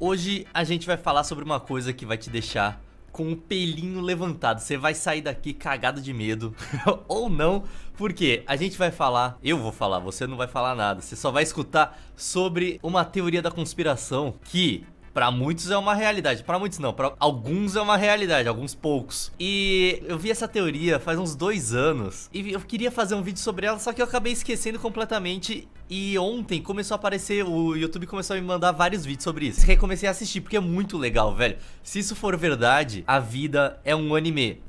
Hoje a gente vai falar sobre uma coisa que vai te deixar com o pelinho levantado. Você vai sair daqui cagado de medo ou não, porque a gente vai falar, eu vou falar, você não vai falar nada. Você só vai escutar sobre uma teoria da conspiração que para muitos é uma realidade, para muitos não, para alguns é uma realidade, alguns poucos. E eu vi essa teoria faz uns dois anos e eu queria fazer um vídeo sobre ela, só que eu acabei esquecendo completamente. E ontem começou a aparecer, o YouTube começou a me mandar vários vídeos sobre isso. Recomecei aí comecei a assistir, porque é muito legal, velho. Se isso for verdade, a vida é um anime.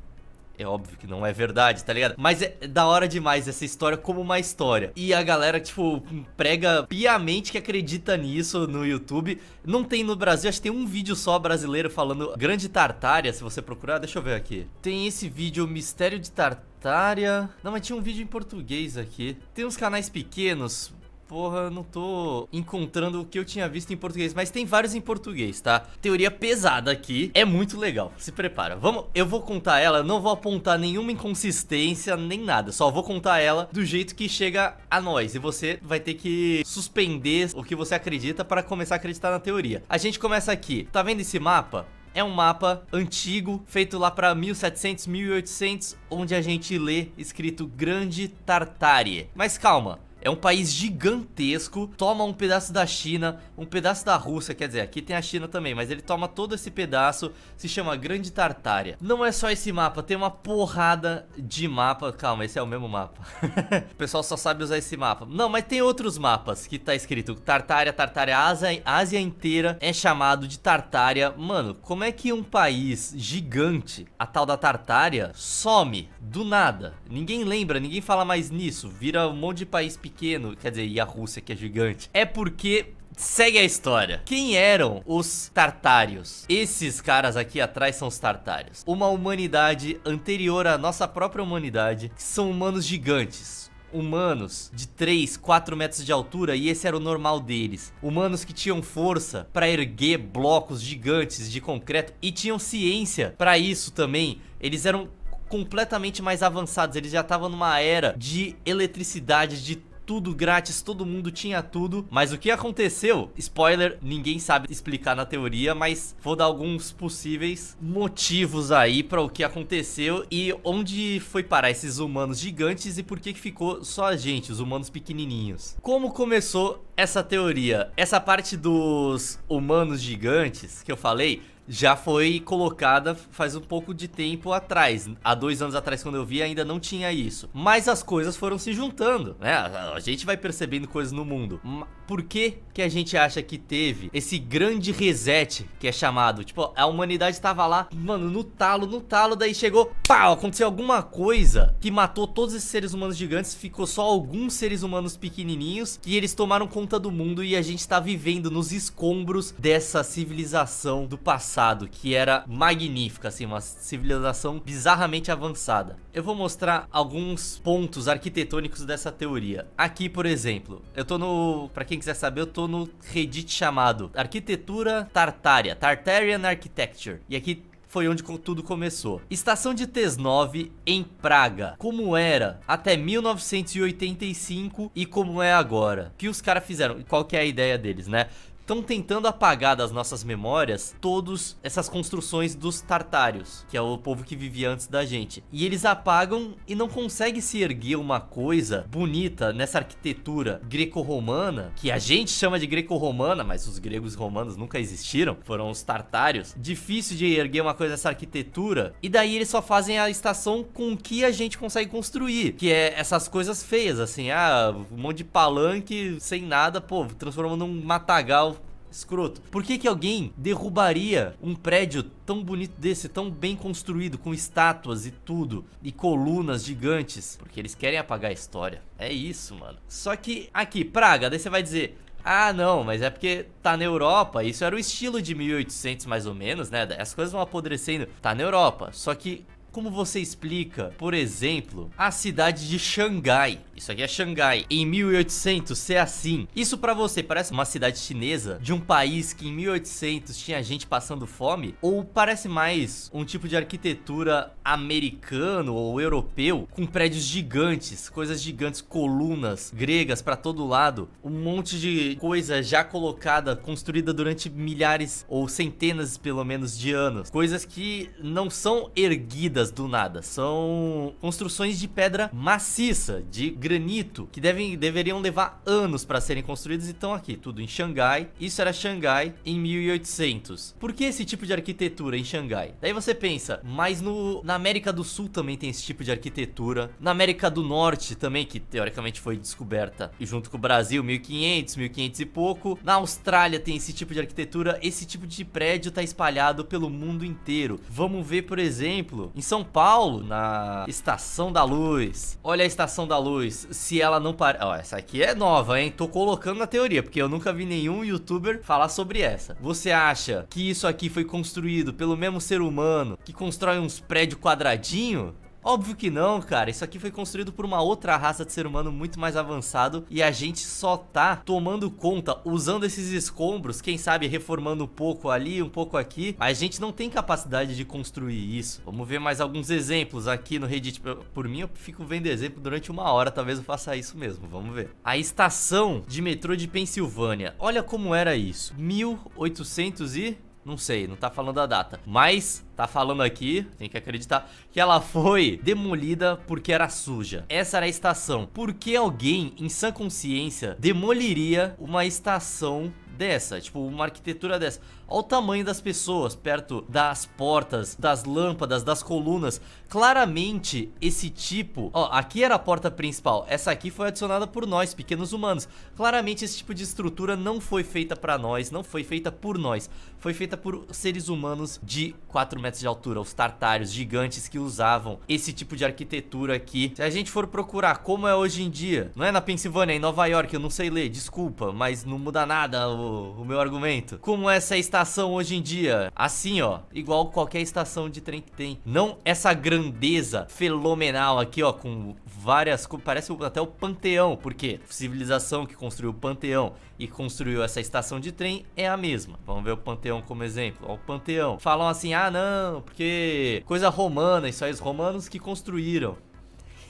É óbvio que não é verdade, tá ligado? Mas é, é da hora demais essa história como uma história. E a galera, tipo, prega piamente que acredita nisso no YouTube. Não tem no Brasil, acho que tem um vídeo só brasileiro falando Grande Tartária, se você procurar. Deixa eu ver aqui. Tem esse vídeo, Mistério de Tartária. Não, mas tinha um vídeo em português aqui. Tem uns canais pequenos, porra, não tô encontrando o que eu tinha visto em português, mas tem vários em português, tá? Teoria pesada aqui, é muito legal, se prepara. Vamos, eu vou contar ela, não vou apontar nenhuma inconsistência, nem nada, só vou contar ela do jeito que chega a nós, e você vai ter que suspender o que você acredita para começar a acreditar na teoria. A gente começa aqui, tá vendo esse mapa? é um mapa antigo, feito lá para 1700, 1800, onde a gente lê escrito Grande Tartária. Mas calma, é um país gigantesco, toma um pedaço da China, um pedaço da Rússia, quer dizer, aqui tem a China também, mas ele toma todo esse pedaço, se chama Grande Tartária. Não é só esse mapa, tem uma porrada de mapa. Calma, esse é o mesmo mapa. o pessoal só sabe usar esse mapa. Não, mas tem outros mapas que tá escrito Tartária, Tartária, Ásia, Ásia inteira é chamado de Tartária. Mano, como é que um país gigante, a tal da Tartária, some do nada? Ninguém lembra, ninguém fala mais nisso, vira um monte de país pequeno pequeno, quer dizer, e a Rússia que é gigante, é porque Segue a história. Quem eram os Tartários? Esses caras aqui atrás são os Tartários. Uma humanidade anterior à nossa própria humanidade, que são humanos gigantes. Humanos de 3, 4 metros de altura e esse era o normal deles. Humanos que tinham força para erguer blocos gigantes de concreto e tinham ciência para isso também. Eles eram completamente mais avançados, eles já estavam numa era de eletricidade, de tudo grátis, todo mundo tinha tudo. Mas o que aconteceu? Spoiler, ninguém sabe explicar na teoria, mas vou dar alguns possíveis motivos aí para o que aconteceu e onde foi parar esses humanos gigantes e por que que ficou só a gente, os humanos pequenininhos. Como começou essa teoria? Essa parte dos humanos gigantes que eu falei já foi colocada faz um pouco de tempo atrás. Há dois anos atrás, quando eu vi, ainda não tinha isso. Mas as coisas foram se juntando, né? A gente vai percebendo coisas no mundo. Por que que a gente acha que teve esse grande reset que é chamado? Tipo, a humanidade estava lá, mano, no talo, no talo, daí chegou, pau, aconteceu alguma coisa que matou todos esses seres humanos gigantes, ficou só alguns seres humanos pequenininhos que eles tomaram conta do mundo e a gente está vivendo nos escombros dessa civilização do passado passado, que era magnífica, assim, uma civilização bizarramente avançada. Eu vou mostrar alguns pontos arquitetônicos dessa teoria. Aqui, por exemplo, eu tô no, para quem quiser saber, eu tô no Reddit chamado Arquitetura Tartária, Tartarian Architecture. E aqui foi onde tudo começou. Estação de T9 em Praga. Como era até 1985 e como é agora. O que os caras fizeram? Qual que é a ideia deles, né? estão tentando apagar das nossas memórias todas essas construções dos tartários, que é o povo que vivia antes da gente. E eles apagam e não consegue se erguer uma coisa bonita nessa arquitetura greco-romana, que a gente chama de greco-romana, mas os gregos romanos nunca existiram, foram os tartários. Difícil de erguer uma coisa nessa arquitetura, e daí eles só fazem a estação com o que a gente consegue construir, que é essas coisas feias, assim, ah, um monte de palanque sem nada, pô, transformando num matagal escroto. Por que que alguém derrubaria um prédio tão bonito desse, tão bem construído, com estátuas e tudo, e colunas gigantes? Porque eles querem apagar a história. É isso, mano. Só que aqui, Praga, daí você vai dizer, ah, não, mas é porque tá na Europa, isso era o estilo de 1800 mais ou menos, né? As coisas vão apodrecendo, tá na Europa. Só que como você explica, por exemplo, a cidade de Xangai? Isso aqui é Xangai. Em 1800, ser é assim. Isso pra você parece uma cidade chinesa de um país que em 1800 tinha gente passando fome? Ou parece mais um tipo de arquitetura americano ou europeu com prédios gigantes, coisas gigantes, colunas gregas pra todo lado, um monte de coisa já colocada, construída durante milhares ou centenas pelo menos de anos. Coisas que não são erguidas do nada, são construções de pedra maciça, de granito, que devem, deveriam levar anos para serem construídos, e estão aqui, tudo em Xangai. Isso era Xangai em 1800. Por que esse tipo de arquitetura em Xangai? Daí você pensa, mas no, na América do Sul também tem esse tipo de arquitetura, na América do Norte também, que teoricamente foi descoberta, e junto com o Brasil, 1500, 1500 e pouco, na Austrália tem esse tipo de arquitetura, esse tipo de prédio está espalhado pelo mundo inteiro. Vamos ver, por exemplo, em São Paulo, na Estação da Luz. Olha a Estação da Luz depois, se ela não parar... Ó, essa aqui é nova, hein? Tô colocando na teoria, porque eu nunca vi nenhum youtuber falar sobre essa. Você acha que isso aqui foi construído pelo mesmo ser humano que constrói uns prédios quadradinhos? Óbvio que não, cara. Isso aqui foi construído por uma outra raça de ser humano muito mais avançado e a gente só tá tomando conta, usando esses escombros, quem sabe reformando um pouco ali, um pouco aqui. Mas a gente não tem capacidade de construir isso. Vamos ver mais alguns exemplos aqui no Reddit. Por mim, eu fico vendo exemplo durante uma hora, talvez eu faça isso mesmo. Vamos ver. A estação de metrô de Pensilvânia. Olha como era isso. 1800 e... Não sei, não tá falando a data. Mas tá falando aqui, tem que acreditar, que ela foi demolida porque era suja. Essa era a estação. Por que alguém, em sã consciência, demoliria uma estação dessa, tipo, uma arquitetura dessa. Olha o tamanho das pessoas perto das portas, das lâmpadas, das colunas. Claramente, esse tipo... Ó, aqui era a porta principal. Essa aqui foi adicionada por nós, pequenos humanos. Claramente, esse tipo de estrutura não foi feita pra nós, não foi feita por nós foi feita por seres humanos de 4 metros de altura, os tartários gigantes que usavam esse tipo de arquitetura aqui. Se a gente for procurar como é hoje em dia, não é na Pensilvânia, é em Nova York, eu não sei ler, desculpa, mas não muda nada o, o meu argumento. Como é essa estação hoje em dia? Assim, ó, igual qualquer estação de trem que tem. Não essa grandeza fenomenal aqui, ó, com várias, parece até o Panteão, porque civilização que construiu o Panteão e construiu essa estação de trem é a mesma. Vamos ver o Panteão como exemplo. Olha o Panteão. Falam assim, ah não, porque coisa romana, isso aí os romanos que construíram.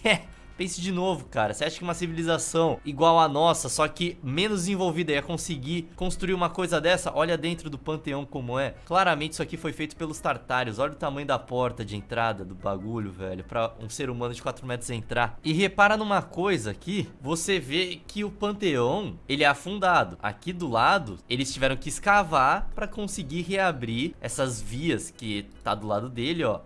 É, Pense de novo, cara. Você acha que uma civilização igual à nossa, só que menos desenvolvida, ia conseguir construir uma coisa dessa? Olha dentro do panteão como é. Claramente isso aqui foi feito pelos tartários. Olha o tamanho da porta de entrada do bagulho, velho. Pra um ser humano de 4 metros entrar. E repara numa coisa aqui. Você vê que o panteão, ele é afundado. Aqui do lado, eles tiveram que escavar pra conseguir reabrir essas vias que tá do lado dele, ó.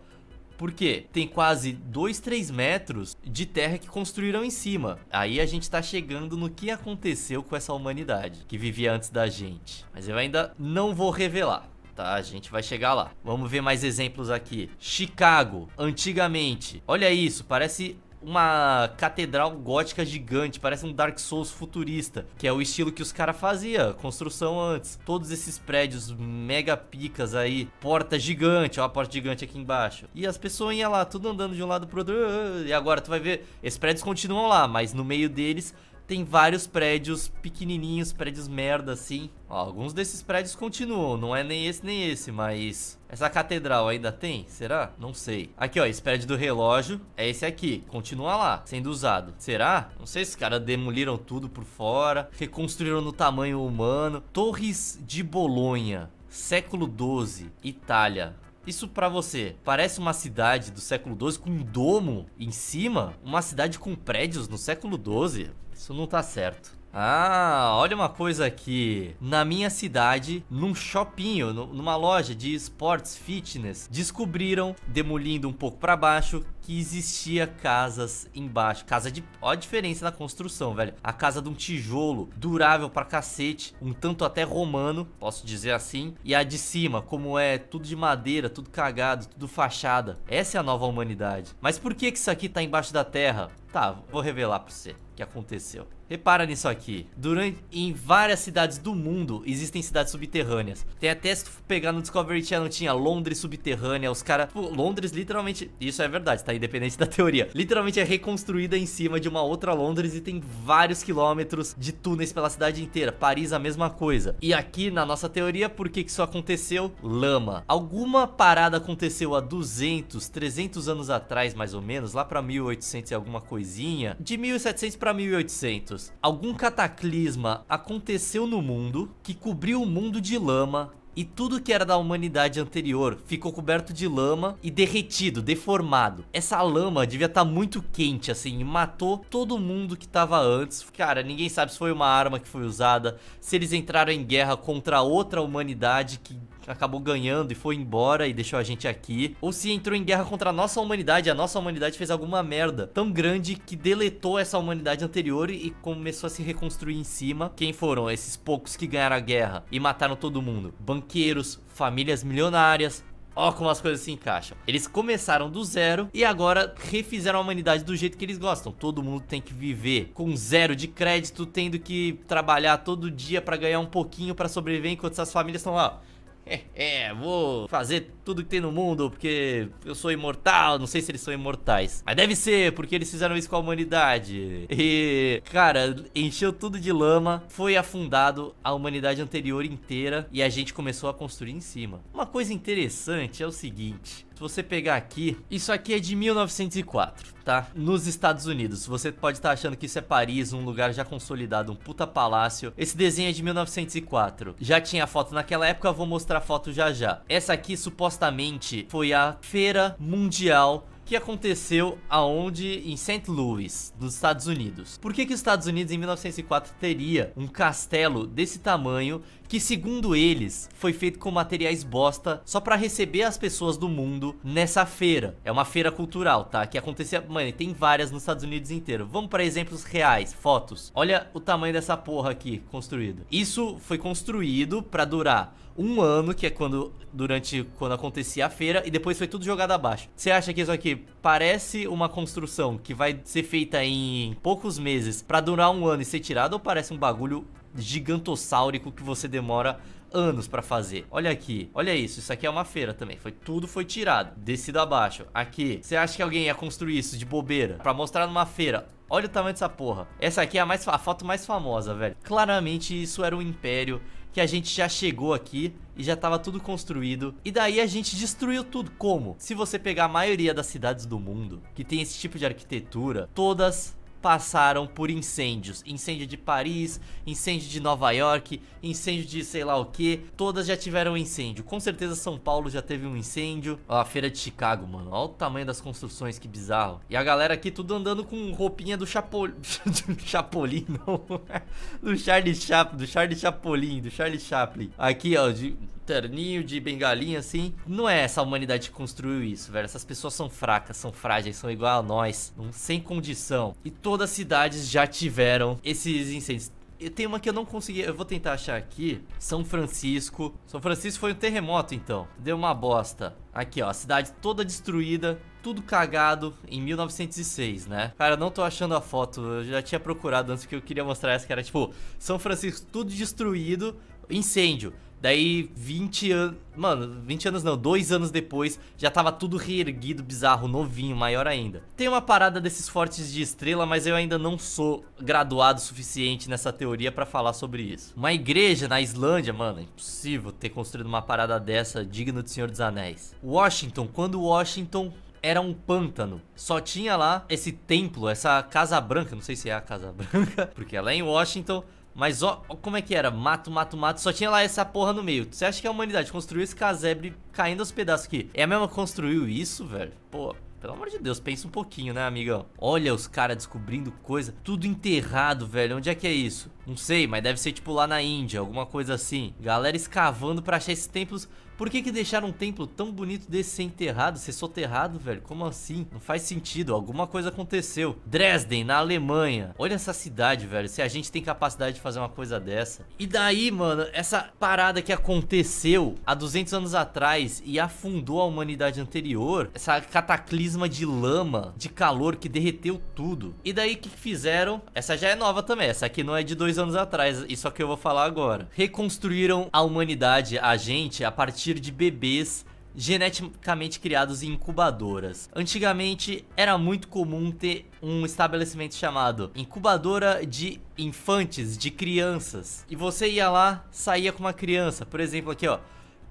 Porque tem quase 2, 3 metros de terra que construíram em cima. Aí a gente tá chegando no que aconteceu com essa humanidade que vivia antes da gente. Mas eu ainda não vou revelar tá? A gente vai chegar lá. Vamos ver mais exemplos aqui. Chicago, antigamente. Olha isso, parece uma catedral gótica gigante, parece um Dark Souls futurista, que é o estilo que os caras faziam, construção antes. Todos esses prédios mega picas aí, porta gigante, ó a porta gigante aqui embaixo. E as pessoas iam lá, tudo andando de um lado pro outro, ah, ah, ah", e agora tu vai ver, esses prédios continuam lá, mas no meio deles tem vários prédios pequenininhos, prédios merda assim. Ó, alguns desses prédios continuam, não é nem esse nem esse, mas essa catedral ainda tem? Será? Não sei. Aqui, ó, esse prédio do relógio é esse aqui, continua lá, sendo usado. Será? Não sei se os caras demoliram tudo por fora, reconstruíram no tamanho humano. Torres de Bolonha, século 12, Itália. Isso para você parece uma cidade do século 12 com um domo em cima? Uma cidade com prédios no século 12? Isso não tá certo. Ah, olha uma coisa aqui. Na minha cidade, num shoppinho, numa loja de esportes fitness, descobriram, demolindo um pouco para baixo, que existia casas embaixo. Casa de. Olha a diferença na construção, velho. A casa de um tijolo durável pra cacete, um tanto até romano, posso dizer assim. E a de cima, como é tudo de madeira, tudo cagado, tudo fachada. Essa é a nova humanidade. Mas por que, que isso aqui tá embaixo da terra? Tá, vou revelar pra você o que aconteceu. Repara nisso aqui. Durante, em várias cidades do mundo existem cidades subterrâneas. Tem até se pegar no Discovery Channel tinha Londres subterrânea, os caras... Londres literalmente... Isso é verdade, tá? independente da teoria. Literalmente é reconstruída em cima de uma outra Londres e tem vários quilômetros de túneis pela cidade inteira. Paris, a mesma coisa. E aqui, na nossa teoria, por que, que isso aconteceu? Lama. Alguma parada aconteceu há 200, 300 anos atrás, mais ou menos, lá pra 1800 e alguma coisinha. De 1700 pra 1800. Algum cataclisma aconteceu no mundo que cobriu o mundo de lama, e tudo que era da humanidade anterior ficou coberto de lama e derretido, deformado. Essa lama devia estar tá muito quente assim e matou todo mundo que estava antes. Cara, ninguém sabe se foi uma arma que foi usada, se eles entraram em guerra contra outra humanidade que acabou ganhando e foi embora e deixou a gente aqui, ou se entrou em guerra contra a nossa humanidade, a nossa humanidade fez alguma merda tão grande que deletou essa humanidade anterior e começou a se reconstruir em cima. Quem foram esses poucos que ganharam a guerra e mataram todo mundo? Banqueiros, famílias milionárias, Ó como as coisas se encaixam. Eles começaram do zero e agora refizeram a humanidade do jeito que eles gostam. Todo mundo tem que viver com zero de crédito, tendo que trabalhar todo dia para ganhar um pouquinho para sobreviver enquanto essas famílias estão lá. é, vou fazer tudo que tem no mundo porque eu sou imortal. Não sei se eles são imortais, mas deve ser porque eles fizeram isso com a humanidade. E, cara, encheu tudo de lama, foi afundado a humanidade anterior inteira e a gente começou a construir em cima. Uma coisa interessante é o seguinte: se você pegar aqui, isso aqui é de 1904, tá? Nos Estados Unidos. Você pode estar tá achando que isso é Paris, um lugar já consolidado, um puta palácio. Esse desenho é de 1904. Já tinha foto naquela época, vou mostrar foto já já. Essa aqui supostamente foi a feira mundial que aconteceu aonde em St. Louis, nos Estados Unidos. Por que que os Estados Unidos em 1904 teria um castelo desse tamanho que segundo eles foi feito com materiais bosta só para receber as pessoas do mundo nessa feira. É uma feira cultural, tá? Que acontecia, mano, tem várias nos Estados Unidos inteiro. Vamos para exemplos reais, fotos. Olha o tamanho dessa porra aqui construída. Isso foi construído para durar um ano, que é quando durante quando acontecia a feira e depois foi tudo jogado abaixo. Você acha que isso aqui parece uma construção que vai ser feita em poucos meses para durar um ano e ser tirada ou parece um bagulho gigantossáurico que você demora anos para fazer. Olha aqui, olha isso, isso aqui é uma feira também, foi tudo foi tirado, descido abaixo. Aqui, você acha que alguém ia construir isso de bobeira para mostrar numa feira? Olha o tamanho dessa porra. Essa aqui é a, mais, a foto mais famosa, velho. Claramente isso era um império que a gente já chegou aqui e já tava tudo construído. E daí a gente destruiu tudo. Como? Se você pegar a maioria das cidades do mundo que tem esse tipo de arquitetura, todas passaram por incêndios. Incêndio de Paris, incêndio de Nova York, incêndio de sei lá o que. Todas já tiveram incêndio. Com certeza São Paulo já teve um incêndio. Ó, a feira de Chicago, mano. Olha o tamanho das construções, que bizarro. E a galera aqui tudo andando com roupinha do Chapolin. Chapolin, não. do Charlie Chaplin, do Charlie Chapolin, do Charlie Chaplin. Aqui, ó, de terninho, de bengalinha, assim. Não é essa humanidade que construiu isso, velho. Essas pessoas são fracas, são frágeis, são igual a nós. Sem condição. E todas as cidades já tiveram esses incêndios. Eu tenho uma que eu não consegui, eu vou tentar achar aqui. São Francisco. São Francisco foi um terremoto, então. Deu uma bosta. Aqui, ó, a cidade toda destruída, tudo cagado em 1906, né? Cara, não tô achando a foto, eu já tinha procurado antes que eu queria mostrar essa, que era tipo, São Francisco tudo destruído, incêndio. Daí, 20 anos... Mano, 20 anos não, dois anos depois, já tava tudo reerguido, bizarro, novinho, maior ainda. Tem uma parada desses fortes de estrela, mas eu ainda não sou graduado o suficiente nessa teoria pra falar sobre isso. Uma igreja na Islândia, mano, é impossível ter construído uma parada dessa digna do Senhor dos Anéis. Washington, quando Washington era um pântano. Só tinha lá esse templo, essa Casa Branca, não sei se é a Casa Branca, porque ela é em Washington, mas ó, ó, como é que era, mato, mato, mato, só tinha lá essa porra no meio. Você acha que a humanidade construiu esse casebre caindo aos pedaços aqui? É a mesma que construiu isso, velho? Pô, pelo amor de Deus, pensa um pouquinho, né, amigão? Olha os caras descobrindo coisa, tudo enterrado, velho. Onde é que é isso? Não sei, mas deve ser tipo lá na Índia, alguma coisa assim. Galera escavando pra achar esses templos por que que deixaram um templo tão bonito desse ser enterrado, ser soterrado, velho? Como assim? Não faz sentido, alguma coisa aconteceu. Dresden, na Alemanha. Olha essa cidade, velho, se a gente tem capacidade de fazer uma coisa dessa. E daí, mano, essa parada que aconteceu há 200 anos atrás e afundou a humanidade anterior, essa cataclisma de lama, de calor que derreteu tudo. E daí, o que fizeram? Essa já é nova também, essa aqui não é de dois anos atrás, isso aqui é eu vou falar agora. Reconstruíram a humanidade, a gente, a partir partir de bebês geneticamente criados em incubadoras. Antigamente era muito comum ter um estabelecimento chamado incubadora de infantes, de crianças. E você ia lá, saía com uma criança, por exemplo aqui ó,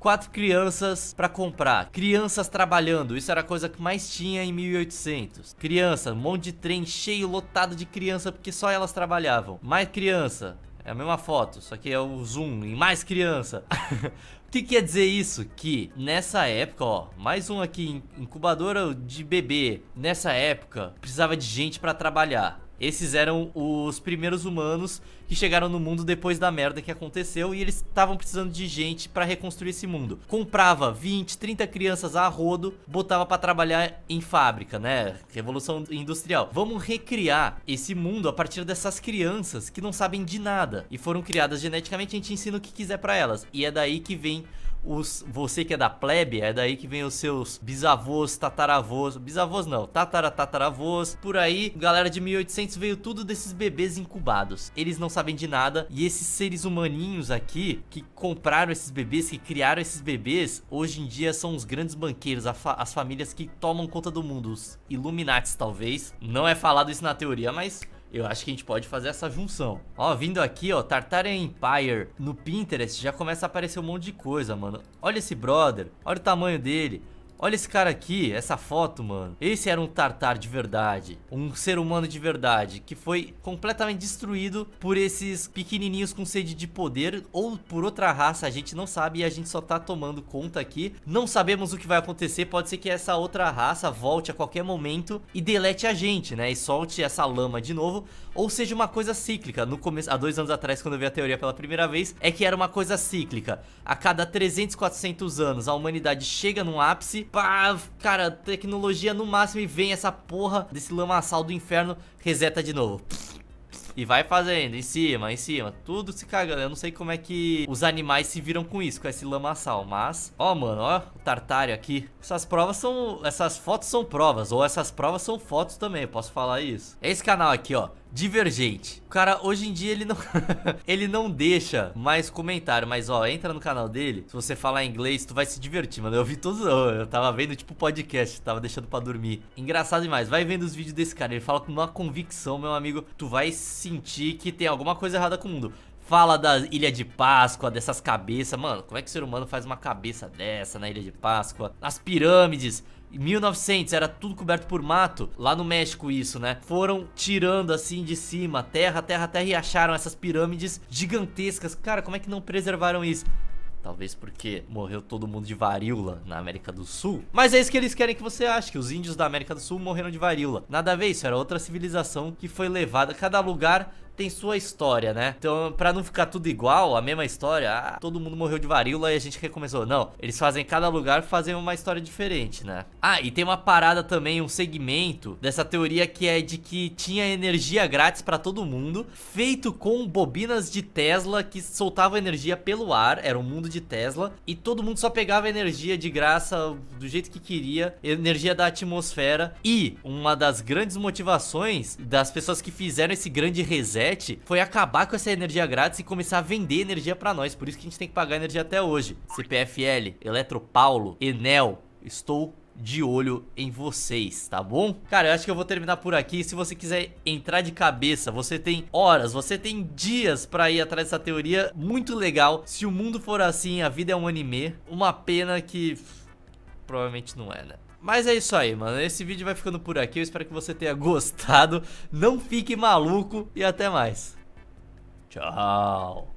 quatro crianças para comprar, crianças trabalhando, isso era a coisa que mais tinha em 1800. Criança, um monte de trem cheio, lotado de criança, porque só elas trabalhavam. Mais criança, é a mesma foto, só que é o zoom em mais criança. O que quer dizer isso? Que nessa época, ó, mais um aqui, incubadora de bebê. Nessa época, precisava de gente para trabalhar. Esses eram os primeiros humanos que chegaram no mundo depois da merda que aconteceu e eles estavam precisando de gente para reconstruir esse mundo. Comprava 20, 30 crianças a rodo, botava para trabalhar em fábrica, né? Revolução industrial. Vamos recriar esse mundo a partir dessas crianças que não sabem de nada e foram criadas geneticamente, a gente ensina o que quiser para elas. E é daí que vem os, você que é da plebe, é daí que vem os seus bisavôs, tataravôs, bisavôs não, tataratataravôs, por aí, galera de 1800 veio tudo desses bebês incubados. Eles não sabem de nada e esses seres humaninhos aqui que compraram esses bebês, que criaram esses bebês, hoje em dia são os grandes banqueiros, fa as famílias que tomam conta do mundo, os Illuminates talvez. Não é falado isso na teoria, mas eu acho que a gente pode fazer essa junção. Ó, vindo aqui, ó, Tartarian Empire no Pinterest já começa a aparecer um monte de coisa, mano. Olha esse brother, olha o tamanho dele. Olha esse cara aqui, essa foto, mano. Esse era um tartar de verdade. Um ser humano de verdade. Que foi completamente destruído por esses pequenininhos com sede de poder. Ou por outra raça, a gente não sabe. E a gente só tá tomando conta aqui. Não sabemos o que vai acontecer. Pode ser que essa outra raça volte a qualquer momento e delete a gente, né? E solte essa lama de novo. Ou seja, uma coisa cíclica. No começo, há dois anos atrás, quando eu vi a teoria pela primeira vez, é que era uma coisa cíclica. A cada 300, 400 anos, a humanidade chega num ápice Pá, cara, tecnologia no máximo e vem essa porra desse lamaçal do inferno, reseta de novo. E vai fazendo, em cima, em cima Tudo se cagando, eu não sei como é que Os animais se viram com isso, com esse lamaçal Mas, ó mano, ó, o tartário aqui Essas provas são, essas fotos são provas Ou essas provas são fotos também, eu posso falar isso É esse canal aqui, ó Divergente. O cara, hoje em dia, ele não, ele não deixa mais comentário. Mas, ó, entra no canal dele. Se você falar inglês, tu vai se divertir, mano. Eu vi todos. Eu tava vendo, tipo, podcast. Tava deixando pra dormir. Engraçado demais. Vai vendo os vídeos desse cara. Ele fala com uma convicção, meu amigo. Tu vai sentir que tem alguma coisa errada com o mundo. Fala da Ilha de Páscoa, dessas cabeças. Mano, como é que o ser humano faz uma cabeça dessa na Ilha de Páscoa? As pirâmides. 1900, era tudo coberto por mato, lá no México isso, né? Foram tirando assim de cima, terra, terra, terra e acharam essas pirâmides gigantescas. Cara, como é que não preservaram isso? Talvez porque morreu todo mundo de varíola na América do Sul. Mas é isso que eles querem que você ache, que os índios da América do Sul morreram de varíola. Nada a ver, isso era outra civilização que foi levada. Cada lugar tem sua história, né? Então, para não ficar tudo igual, a mesma história, ah, todo mundo morreu de varíola e a gente recomeçou. Não, eles fazem cada lugar fazem uma história diferente, né? Ah, e tem uma parada também, um segmento dessa teoria que é de que tinha energia grátis para todo mundo, feito com bobinas de Tesla que soltavam energia pelo ar, era um mundo de Tesla, e todo mundo só pegava energia de graça do jeito que queria, energia da atmosfera. E uma das grandes motivações das pessoas que fizeram esse grande reset foi acabar com essa energia grátis e começar a vender energia pra nós. Por isso que a gente tem que pagar energia até hoje. CPFL, Eletropaulo, Enel, estou de olho em vocês, tá bom? Cara, eu acho que eu vou terminar por aqui. Se você quiser entrar de cabeça, você tem horas, você tem dias pra ir atrás dessa teoria. Muito legal. Se o mundo for assim, a vida é um anime. Uma pena que... Provavelmente não é, né? Mas é isso aí, mano. Esse vídeo vai ficando por aqui. Eu espero que você tenha gostado. Não fique maluco e até mais. Tchau.